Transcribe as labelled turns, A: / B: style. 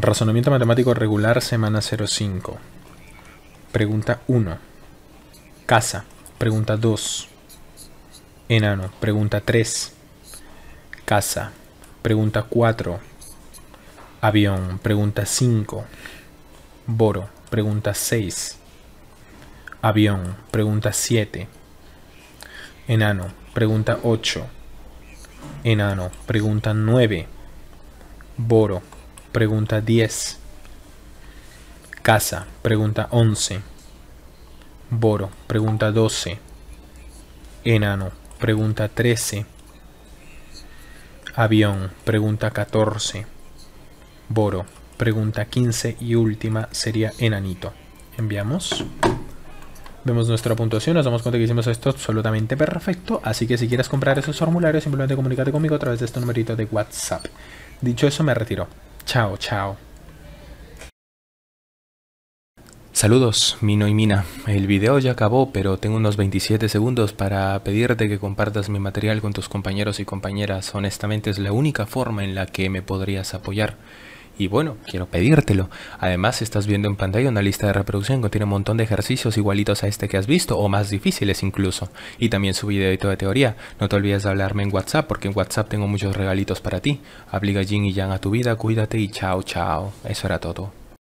A: Razonamiento matemático regular, semana 05. Pregunta 1. Casa. Pregunta 2. Enano. Pregunta 3. Casa. Pregunta 4. Avión. Pregunta 5. Boro. Pregunta 6. Avión. Pregunta 7. Enano. Pregunta 8. Enano. Pregunta 9. Boro pregunta 10. Casa, pregunta 11. Boro, pregunta 12. Enano, pregunta 13. Avión, pregunta 14. Boro, pregunta 15 y última sería enanito. Enviamos. Vemos nuestra puntuación, nos damos cuenta que hicimos esto absolutamente perfecto, así que si quieres comprar esos formularios simplemente comunícate conmigo a través de este numerito de WhatsApp. Dicho eso, me retiro. Chao, chao.
B: Saludos, Mino y Mina. El video ya acabó, pero tengo unos 27 segundos para pedirte que compartas mi material con tus compañeros y compañeras. Honestamente es la única forma en la que me podrías apoyar. Y bueno, quiero pedírtelo. Además, estás viendo en pantalla una lista de reproducción que tiene un montón de ejercicios igualitos a este que has visto, o más difíciles incluso. Y también su videito de teoría. No te olvides de hablarme en WhatsApp, porque en WhatsApp tengo muchos regalitos para ti. Aplica Jin y Yang a tu vida, cuídate y chao, chao. Eso era todo.